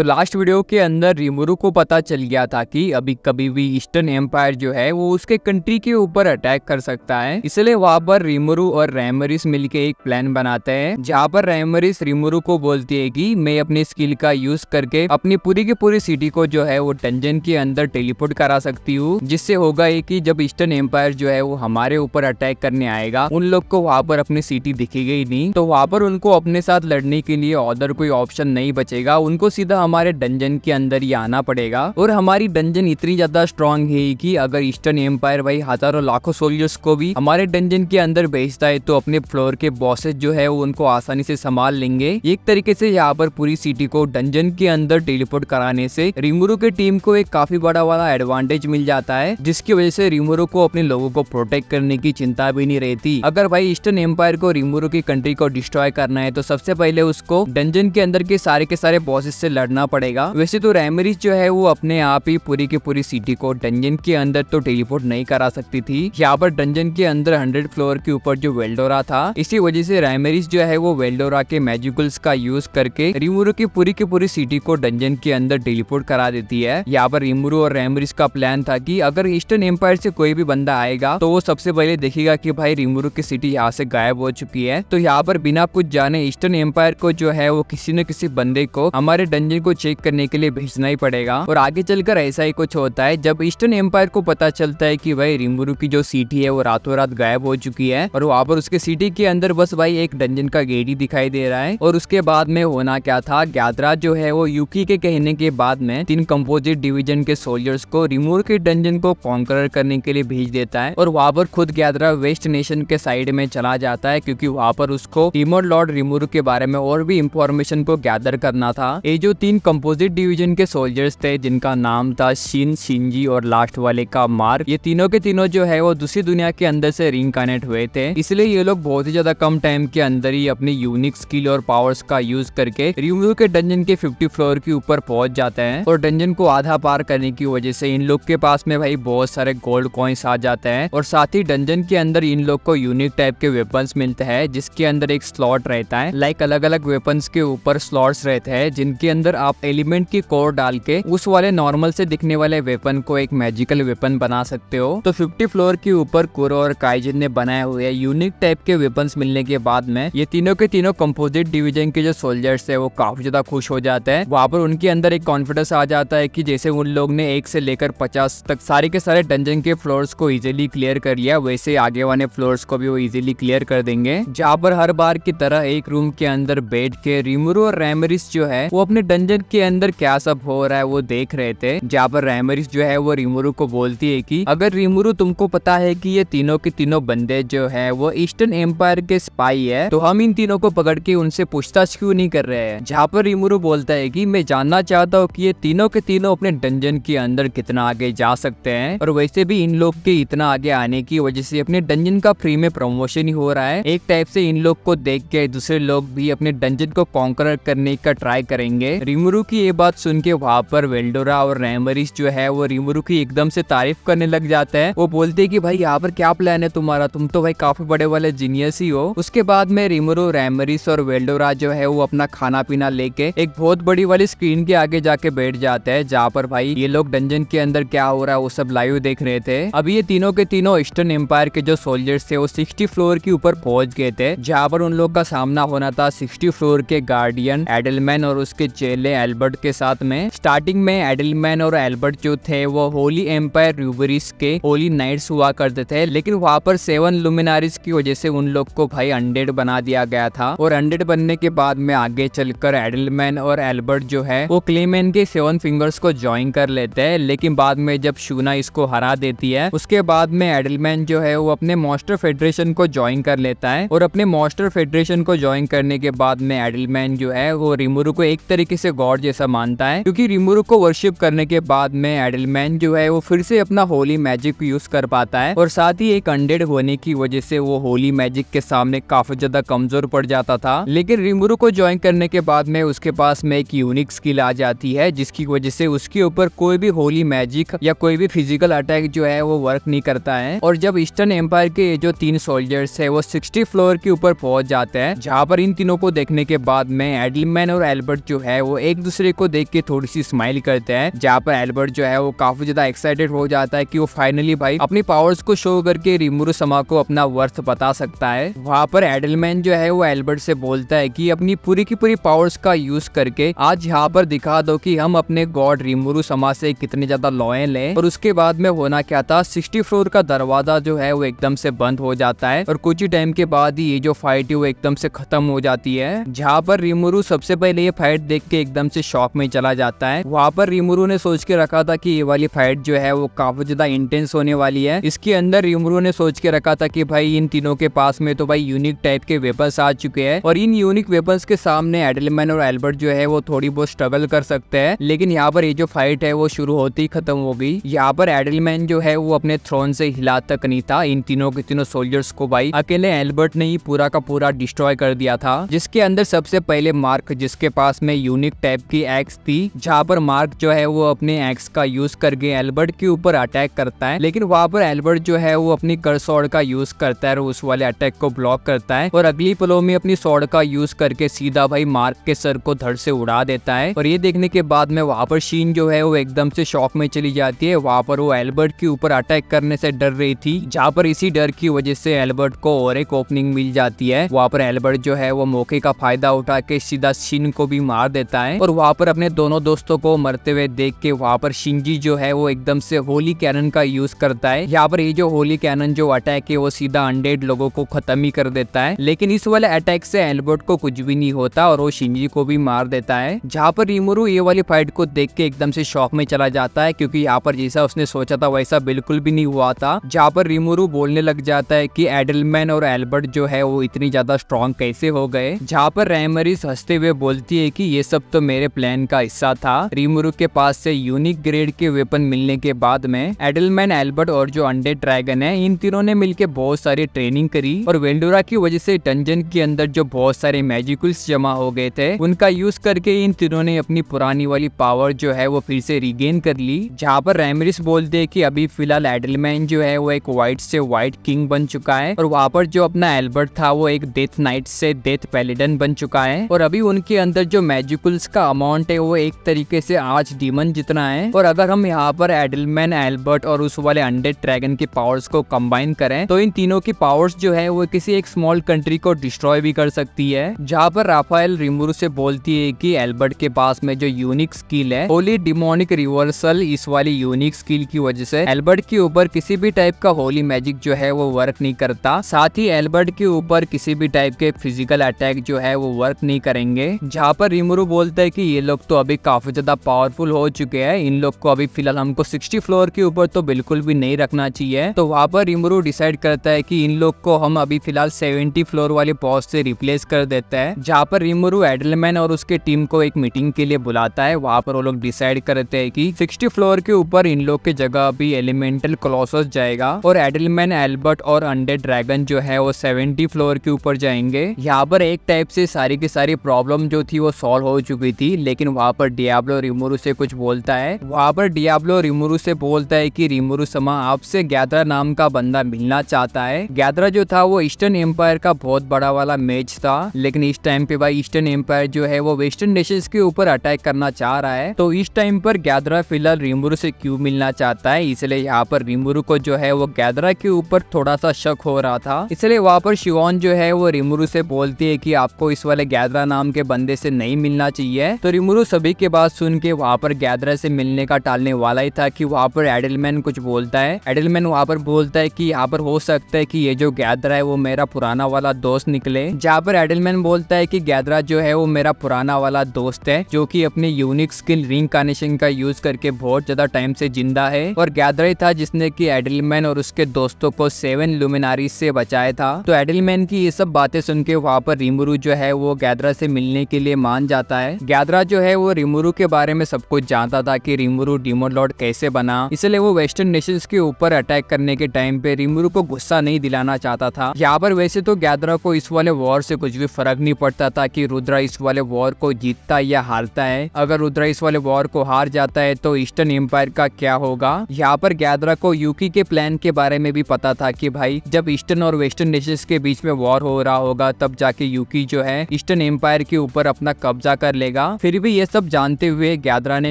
तो last video के अंदर रिमुरु को पता चल गया था कि अभी कभी भी ईस्टर्न एम्पायर जो है वो उसके कंट्री के ऊपर अटैक कर सकता है इसलिए वहाँ पर रिमुरु और रैमरिस मिलके एक प्लान बनाते हैं जहाँ पर रैमरिस रिमुरु को बोलती है कि मैं अपने स्किल का यूज करके अपनी पूरी की पूरी सिटी को जो है वो टंजन के अंदर टेलीपोर्ट करा सकती हूँ जिससे होगा ये की जब ईस्टर्न एम्पायर जो है वो हमारे ऊपर अटैक करने आएगा उन लोग को वहाँ पर अपनी सिटी दिखेगी नहीं तो वहाँ पर उनको अपने साथ लड़ने के लिए और कोई ऑप्शन नहीं बचेगा उनको सीधा हमारे डंजन के अंदर ही आना पड़ेगा और हमारी डंजन इतनी ज्यादा स्ट्रांग है कि अगर ईस्टर्न एम्पायर भाई हजारों लाखों सोल्जर्स को भी हमारे डंजन के अंदर भेजता है तो अपने फ्लोर के बॉसेस जो है वो उनको आसानी से संभाल लेंगे एक तरीके से यहाँ पर पूरी सिटी को डंजन के अंदर टेलीपोर्ट कराने से रिमोरू के टीम को एक काफी बड़ा वाला एडवांटेज मिल जाता है जिसकी वजह से रिमोरू को अपने लोगों को प्रोटेक्ट करने की चिंता भी नहीं रहती अगर भाई ईस्टर्न एम्पायर को रिमोरो की कंट्री को डिस्ट्रॉय करना है तो सबसे पहले उसको डंजन के अंदर के सारे के सारे बॉसेस से लड़ना करना पड़ेगा वैसे तो रैमरिस जो है वो अपने आप ही पूरी की पूरी सिटी को डंजन के अंदर तो टेलीपोर्ट नहीं करा सकती थी यहाँ पर डंजन के अंदर हंड्रेड फ्लोर के ऊपर जो वेल्डोरा था इसी वजह से रैमरिस जो है वो वेल्डोरा के मेजिकल्स का यूज करके रिमूरो की पूरी की पूरी सिटी को डंजन के अंदर टेलीपोर्ट करा देती है यहाँ पर रिमूरो और रैमरिस का प्लान था की अगर ईस्टर्न एम्पायर से कोई भी बंदा आएगा तो वो सबसे पहले देखेगा की भाई रिमूरो की सिटी यहाँ से गायब हो चुकी है तो यहाँ पर बिना कुछ जाने ईस्टर्न एम्पायर को जो है वो किसी न किसी बंदे को हमारे डंजन कंपनी को चेक करने के लिए भेजना ही पड़ेगा और आगे चलकर ऐसा ही कुछ होता है जब ईस्टर्न एम्पायर को पता चलता है की भाई रिमुरु की जो सिटी है वो रातों रात गायब हो चुकी है और वहाँ पर उसके सिटी के अंदर बस भाई एक डंजन का गेट ही दिखाई दे रहा है और उसके बाद में होना क्या था ग्यादरा जो है वो यूकी के कहने के बाद में तीन कंपोजिट डिवीजन के सोल्जर्स को रिमोर के डंजन को कॉन्कर करने के लिए भेज देता है और वहाँ पर खुद ग्यादरा वेस्ट नेशन के साइड में चला जाता है क्योंकि वहाँ पर उसको टीमर लॉर्ड रिमोर के बारे में और भी इंफॉर्मेशन को गैदर करना था ये जो तीन तीन कंपोजिट डिवीजन के सोल्जर्स थे जिनका नाम था शिन शिनजी और लास्ट वाले का मार्क ये तीनों के तीनों जो है वो दूसरी दुनिया के अंदर से रिंग कनेक्ट हुए थे इसलिए ये लोग बहुत ही ज्यादा कम टाइम के अंदर ही अपनी यूनिक स्किल और पावर्स का यूज करके रिव्यू के डंजन के फिफ्टी फ्लोर के ऊपर पहुंच जाते हैं और डंजन को आधा पार करने की वजह से इन लोग के पास में भाई बहुत सारे गोल्ड कॉइन्स आ जाते हैं और साथ ही डंजन के अंदर इन लोग को यूनिक टाइप के वेपन्स मिलते हैं जिसके अंदर एक स्लॉट रहता है लाइक अलग अलग वेपन्स के ऊपर स्लॉट्स रहते हैं जिनके अंदर आप एलिमेंट की कोर डाल के उस वाले नॉर्मल से दिखने वाले वेपन को एक मैजिकल वेपन बना सकते हो तो फिफ्टी फ्लोर के ऊपर कुरो और काइजिन ने बनाए हुए यूनिक टाइप के वेपन मिलने के बाद में ये तीनों के तीनों कम्पोजिट डिविजन के जो सोल्जर्स है वो काफी ज्यादा खुश हो जाते हैं वहाँ पर उनके अंदर एक कॉन्फिडेंस आ जाता है की जैसे उन लोग ने एक से लेकर पचास तक सारे के सारे डंजन के फ्लोर को इजिली क्लियर कर लिया वैसे आगे वाले फ्लोर्स को भी वो इजिली क्लियर कर देंगे जहाँ पर हर बार की तरह एक रूम के अंदर बैठ के रिमरू और रेमरिस जो है वो अपने डंजन डंजन के अंदर क्या सब हो रहा है वो देख रहे थे जहाँ पर रहमरिस जो है वो रिमुरु को बोलती है की अगर रिमुरु तुमको पता है की ये तीनों के तीनों बंदे जो है वो ईस्टर्न एम्पायर के स्पाई है तो हम इन तीनों को पकड़ के उनसे पूछताछ क्यों नहीं कर रहे हैं जहाँ पर रिमुरु बोलता है की मैं जानना चाहता हूँ की ये तीनों के तीनों अपने डंजन के अंदर कितना आगे जा सकते हैं और वैसे भी इन लोग के इतना आगे आने की वजह से अपने डंजन का फ्री में प्रमोशन ही हो रहा है एक टाइप से इन लोग को देख के दूसरे लोग भी अपने डंजन को कॉन्कर करने का ट्राई करेंगे रिमरू की ये बात सुन के वहाँ पर वेल्डोरा और रैमरिस जो है वो रिमरू की एकदम से तारीफ करने लग जाते हैं वो बोलते है की भाई यहाँ पर क्या प्लान है तुम्हारा तुम तो भाई काफी बड़े वाले जीनियस ही हो उसके बाद में रिमरू रैमरिस और वेल्डोरा जो है वो अपना खाना पीना लेके एक बहुत बड़ी वाली स्क्रीन के आगे जाके बैठ जाते हैं जहाँ पर भाई ये लोग डंजन के अंदर क्या हो रहा है वो सब लाइव देख रहे थे अब ये तीनों के तीनों ईस्टर्न एम्पायर के जो सोल्जर्स थे वो सिक्सटी फ्लोर के ऊपर पहुंच गए थे जहाँ पर उन लोग का सामना होना था सिक्सटी फ्लोर के गार्डियन एडलमैन और उसके चेले थे एल्बर्ट के साथ में स्टार्टिंग में एडलमैन और एल्बर्ट जो थे वो होली एम्पायर रूबरीज के होली नाइट्स हुआ करते थे लेकिन वहाँ पर सेवन लुमिनारिस की वजह से उन लोग को भाई अंडेड बना दिया गया था और अंडेड बनने के बाद में आगे चलकर एडलमैन और एल्बर्ट जो है वो क्लेमैन के सेवन फिंगर्स को ज्वाइन कर लेते हैं लेकिन बाद में जब शूना इसको हरा देती है उसके बाद में एडलमैन जो है वो अपने मॉस्टर फेडरेशन को ज्वाइन कर लेता है और अपने मॉस्टर फेडरेशन को ज्वाइन करने के बाद में एडलमैन जो है वो रिमोरू को एक तरीके से गॉड जैसा मानता है क्योंकि रिमुरु को वर्शिप करने के बाद में एडलमैन जो है वो फिर से अपना होली मैजिक यूज कर पाता है और साथ ही एक अंडेड होने की वजह से वो होली मैजिक के सामने काफी ज्यादा कमजोर पड़ जाता था लेकिन रिमुरु को ज्वाइन करने के बाद में उसके पास में एक यूनिक स्किल आ जाती है जिसकी वजह से उसके ऊपर कोई भी होली मैजिक या कोई भी फिजिकल अटैक जो है वो वर्क नहीं करता है और जब ईस्टर्न एम्पायर के जो तीन सोल्जर्स है वो सिक्सटी फ्लोर के ऊपर पहुंच जाते हैं जहाँ पर इन तीनों को देखने के बाद में एडलमैन और एल्बर्ट जो है वो एक दूसरे को देख के थोड़ी सी स्माइल करते हैं जहाँ पर एल्बर्ट जो है वो काफी ज्यादा एक्साइटेड हो जाता है की वो फाइनली भाई अपनी पावर्स को शो करके रिमुरु समा को अपना वर्थ बता सकता है वहाँ पर एडलमैन जो है वो एल्बर्ट से बोलता है की अपनी पूरी की पूरी पावर्स का यूज करके आज यहाँ पर दिखा दो की हम अपने गॉड रिमुरु समा से कितने ज्यादा लॉयल है और उसके बाद में होना क्या था सिक्सटी फ्लोर का दरवाजा जो है वो एकदम से बंद हो जाता है और कुछ ही टाइम के बाद ही ये जो फाइट है वो एकदम से खत्म हो जाती है जहाँ पर रिमुरु सबसे पहले ये फाइट देख के एकदम से शॉक में चला जाता है वहाँ पर रिमुरु ने सोच के रखा था कि ये वाली फाइट जो है वो काफी ज्यादा इंटेंस होने वाली है इसके अंदर रिमुरु ने सोच के रखा था कि भाई इन तीनों के पास में तो भाई यूनिक टाइप के वेपन्स आ चुके हैं और इन यूनिक वेपन्स के सामने एडलमैन और एल्बर्ट जो है वो थोड़ी बहुत स्ट्रगल कर सकते हैं लेकिन यहाँ पर ये जो फाइट है वो शुरू होती ही खत्म हो गई यहाँ पर एडलमैन जो है वो अपने थ्रोन से हिला तक नहीं था इन तीनों के तीनों सोल्जर्स को भाई अकेले एल्बर्ट ने ही पूरा का पूरा डिस्ट्रॉय कर दिया था जिसके अंदर सबसे पहले मार्क जिसके पास में यूनिक टाइप की एक्स थी जहाँ पर मार्क जो है वो अपने एक्स का यूज करके एल्बर्ट के ऊपर अटैक करता है लेकिन वहाँ पर एल्बर्ट जो है वो अपनी कर सौड़ का यूज करता है और उस वाले अटैक को ब्लॉक करता है और अगली पलो में अपनी सौड़ का यूज करके सीधा भाई मार्क के सर को धड़ से उड़ा देता है और ये देखने के बाद में वहाँ पर शीन जो है वो एकदम से शॉक में चली जाती है वहाँ पर वो एल्बर्ट के ऊपर अटैक करने से डर रही थी जहाँ पर इसी डर की वजह से एल्बर्ट को और एक ओपनिंग मिल जाती है वहाँ पर एल्बर्ट जो है वो मौके का फायदा उठा के सीधा शीन को भी मार देता है जाएं और वहाँ पर अपने दोनों दोस्तों को मरते हुए देख के वहाँ पर शिंजी जो है वो एकदम से होली कैनन का यूज करता है यहाँ पर ये जो होली कैनन जो अटैक है वो सीधा अनडेड लोगों को खत्म ही कर देता है लेकिन इस वाले अटैक से एल्बर्ट को कुछ भी नहीं होता और वो शिंजी को भी मार देता है जहाँ पर रिमोरू ये वाली फाइट को देख के एकदम से शॉक में चला जाता है क्योंकि यहाँ पर जैसा उसने सोचा था वैसा बिल्कुल भी नहीं हुआ था जहाँ पर रिमोरू बोलने लग जाता है की एडलमैन और एल्बर्ट जो है वो इतनी ज्यादा स्ट्रॉन्ग कैसे हो गए जहाँ पर रैमरिस हंसते हुए बोलती है की ये सब तो तो मेरे प्लान का हिस्सा था रिमुरु के पास से यूनिक ग्रेड के वेपन मिलने के बाद में एडलमैन एल्बर्ट और जो अंडे ड्रैगन है इन तीनों ने मिलकर बहुत सारी ट्रेनिंग करी और वेंडोरा की वजह से डंजन के अंदर जो बहुत सारे मैजिकल्स जमा हो गए थे उनका यूज करके इन तीनों ने अपनी पुरानी वाली पावर जो है वो फिर से रिगेन कर ली जहाँ पर रेमरिस बोलते है की अभी फिलहाल एडलमैन जो है वो एक व्हाइट से व्हाइट किंग बन चुका है और वहाँ पर जो अपना एल्बर्ट था वो एक डेथ नाइट से डेथ पेलिडन बन चुका है और अभी उनके अंदर जो मैजिकल्स का अमाउंट है वो एक तरीके से आज डीमन जितना है और अगर हम यहाँ पर एडलमैन एल्बर्ट और उस वाले अंडेड ड्रैगन की पावर्स को कंबाइन करें तो इन तीनों की पावर्स जो है वो किसी एक स्मॉल कंट्री को डिस्ट्रॉय भी कर सकती है जहाँ पर राफाइल रिमूर से बोलती है की एल्बर्ट के पास में जो यूनिक स्किल है होली डिमोनिक रिवर्सल इस वाली यूनिक स्किल की वजह से एल्बर्ट के ऊपर किसी भी टाइप का होली मैजिक जो है वो वर्क नहीं करता साथ ही एल्बर्ट के ऊपर किसी भी टाइप के फिजिकल अटैक जो है वो वर्क नहीं करेंगे जहाँ पर रिमुरु बोलते लगता है कि ये लोग तो अभी काफ़ी ज़्यादा पावरफुल हो चुके हैं इन लोग को अभी फिलहाल हमको 60 फ्लोर के ऊपर तो बिल्कुल भी नहीं रखना चाहिए तो वहाँ पर इमरू डिसाइड करता है कि इन लोग को हम अभी फिलहाल 70 फ्लोर वाले बॉस से रिप्लेस कर देता है जहाँ पर इमरू एडलमैन और उसके टीम को एक मीटिंग के लिए बुलाता है वहाँ पर वो लोग डिसाइड करते हैं कि सिक्सटी फ्लोर के ऊपर इन लोग के जगह अभी एलिमेंटल क्लोसस जाएगा और एडलमैन एल्बर्ट और अंडे ड्रैगन जो है वो सेवेंटी फ्लोर के ऊपर जाएंगे यहाँ पर एक टाइप से सारी की सारी प्रॉब्लम जो थी वो सॉल्व हो चुकी हुई थी लेकिन वहाँ पर डियाब्लो रिमोरू से कुछ बोलता है वहाँ पर डियाब्लो रिमोरू से बोलता है कि रिमोरू समा आपसे गैदरा नाम का बंदा मिलना चाहता है गैदरा जो था वो ईस्टर्न एम्पायर का बहुत बड़ा वाला मैच था लेकिन इस टाइम पे भाई ईस्टर्न एम्पायर जो है वो वेस्टर्न नेशन के ऊपर अटैक करना चाह रहा है तो इस टाइम पर गैदरा फिलहाल रिमोरू से क्यूँ मिलना चाहता है इसलिए यहाँ पर रिमोरू को जो है वो गैदरा के ऊपर थोड़ा सा शक हो रहा था इसलिए वहाँ पर शिवान जो है वो रिमोरू से बोलती है की आपको इस वाले गैदरा नाम के बंदे से नहीं मिलना चाहिए है तो रिमुरु सभी के बात सुन के वहाँ पर गैदरा से मिलने का टालने वाला ही था कि वहाँ पर एडलमैन कुछ बोलता है एडलमैन वहाँ पर बोलता है कि यहाँ पर हो सकता है कि ये जो गैदरा है वो मेरा पुराना वाला दोस्त निकले जहाँ पर एडलमैन बोलता है कि गैदरा जो है वो मेरा पुराना वाला दोस्त है जो की अपने यूनिक स्किल रिंग कनेक्शन का यूज करके बहुत ज्यादा टाइम से जिंदा है और गैदरा ही था जिसने की एडलमैन और उसके दोस्तों को सेवन लुमिनारी से बचाया था तो एडलमैन की ये सब बातें सुन के वहाँ पर रिमुरु जो है वो गैदरा से मिलने के लिए मान जाता है ग्यादरा जो है वो रिमुरु के बारे में सब कुछ जानता था कि रिमुरु डिमोन लॉर्ड कैसे बना इसलिए वो वेस्टर्न नेशन के ऊपर अटैक करने के टाइम पे रिमुरु को गुस्सा नहीं दिलाना चाहता था यहाँ पर वैसे तो गैदरा को इस वाले वॉर से कुछ भी फर्क नहीं पड़ता था की रुद्रा इस वाले वॉर को जीतता या हारता है अगर रुद्रा इस वाले वॉर को हार जाता है तो ईस्टर्न एम्पायर का क्या होगा यहाँ पर गैदरा को यूकी के प्लान के बारे में भी पता था की भाई जब ईस्टर्न और वेस्टर्न नेशन के बीच में वॉर हो रहा होगा तब जाके यूकी जो है ईस्टर्न एम्पायर के ऊपर अपना कब्जा कर ले करेगा फिर भी ये सब जानते हुए ग्यादरा ने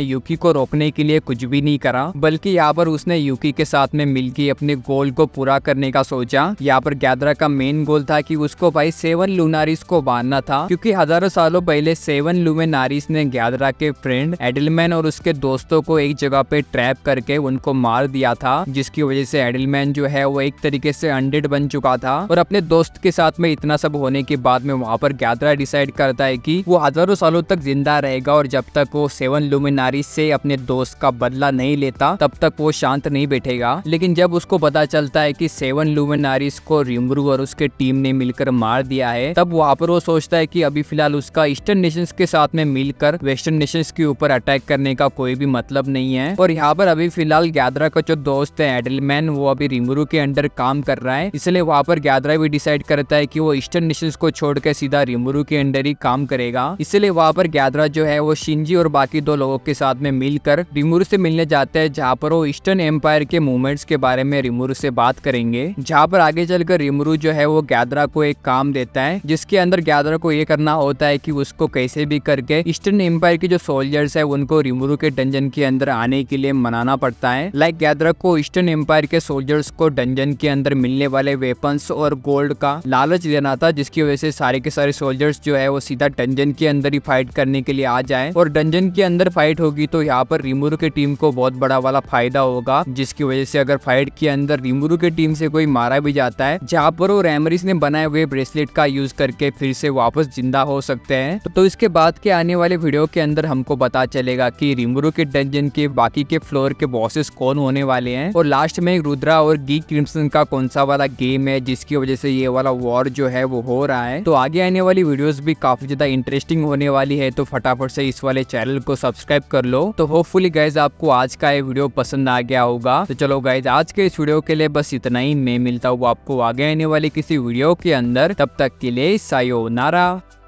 यूकी को रोकने के लिए कुछ भी नहीं करा बल्कि यहाँ पर उसने यूकी के साथ में मिलकर अपने गोल को पूरा करने का सोचा यहाँ पर ग्यादरा का मेन गोल था कि उसको भाई सेवन लूनारिस को बांधना था क्योंकि हजारों सालों पहले सेवन लुमेनारिस ने ग्यादरा के फ्रेंड एडलमैन और उसके दोस्तों को एक जगह पे ट्रैप करके उनको मार दिया था जिसकी वजह से एडलमैन जो है वो एक तरीके से अंडेड बन चुका था और अपने दोस्त के साथ में इतना सब होने के बाद में वहाँ पर ग्यादरा डिसाइड करता है की वो हजारों सालों तक जिंदा रहेगा और जब तक वो सेवन लुमिनारी से अपने दोस्त का बदला नहीं लेता तब तक वो शांत नहीं बैठेगा लेकिन जब उसको पता चलता है कि सेवन लुमिनारीज को रिमरू और उसके टीम ने मिलकर मार दिया है तब वहाँ पर वो सोचता है कि अभी फिलहाल उसका ईस्टर्न नेशन के साथ में मिलकर वेस्टर्न नेशन के ऊपर अटैक करने का कोई भी मतलब नहीं है और यहाँ पर अभी फिलहाल गैदरा का जो दोस्त है एडलमैन वो अभी रिमरू के अंडर काम कर रहा है इसलिए वहाँ पर गैदरा भी डिसाइड करता है की वो ईस्टर्न नेशन को छोड़ सीधा रिमरू के अंडर ही काम करेगा इसलिए वहाँ पर गैदरा जो है वो शिंजी और बाकी दो लोगों के साथ में मिलकर रिमुरु से मिलने जाते हैं जहाँ पर वो ईस्टर्न एम्पायर के मूवमेंट्स के बारे में रिमुरु से बात करेंगे जहाँ पर आगे चलकर रिमुरु जो है वो गैदरा को एक काम देता है जिसके अंदर गैदरा को ये करना होता है की उसको कैसे भी करके ईस्टर्न एम्पायर के जो सोल्जर्स है उनको रिमुरु के डंजन के अंदर आने के लिए मनाना पड़ता है लाइक गैदरा को ईस्टर्न एम्पायर के सोल्जर्स को डंजन के अंदर मिलने वाले वेपन्स और गोल्ड का लालच देना था जिसकी वजह से सारे के सारे सोल्जर्स जो है वो सीधा डंजन के अंदर ही फाइट करने करने के लिए आ जाए और डंजन के अंदर फाइट होगी तो यहाँ पर रिमुरु के टीम को बहुत बड़ा वाला फायदा होगा जिसकी वजह से अगर फाइट के अंदर रिमुरु के टीम से कोई मारा भी जाता है जहाँ पर वो रेमरिस ने बनाए हुए ब्रेसलेट का यूज करके फिर से वापस जिंदा हो सकते हैं तो, तो इसके बाद के आने वाले वीडियो के अंदर हमको पता चलेगा की रिमुरु के डंजन के बाकी के फ्लोर के बॉसेस कौन होने वाले हैं और लास्ट में रुद्रा और गी क्रिमसन का कौन सा वाला गेम है जिसकी वजह से ये वाला वॉर जो है वो हो रहा है तो आगे आने वाली वीडियोस भी काफी ज्यादा इंटरेस्टिंग होने वाली है तो फटाफट से इस वाले चैनल को सब्सक्राइब कर लो तो होपफुली गाइज आपको आज का ये वीडियो पसंद आ गया होगा तो चलो गाइज आज के इस वीडियो के लिए बस इतना ही मैं मिलता हूँ आपको आगे आने वाली किसी वीडियो के अंदर तब तक के लिए सायो नारा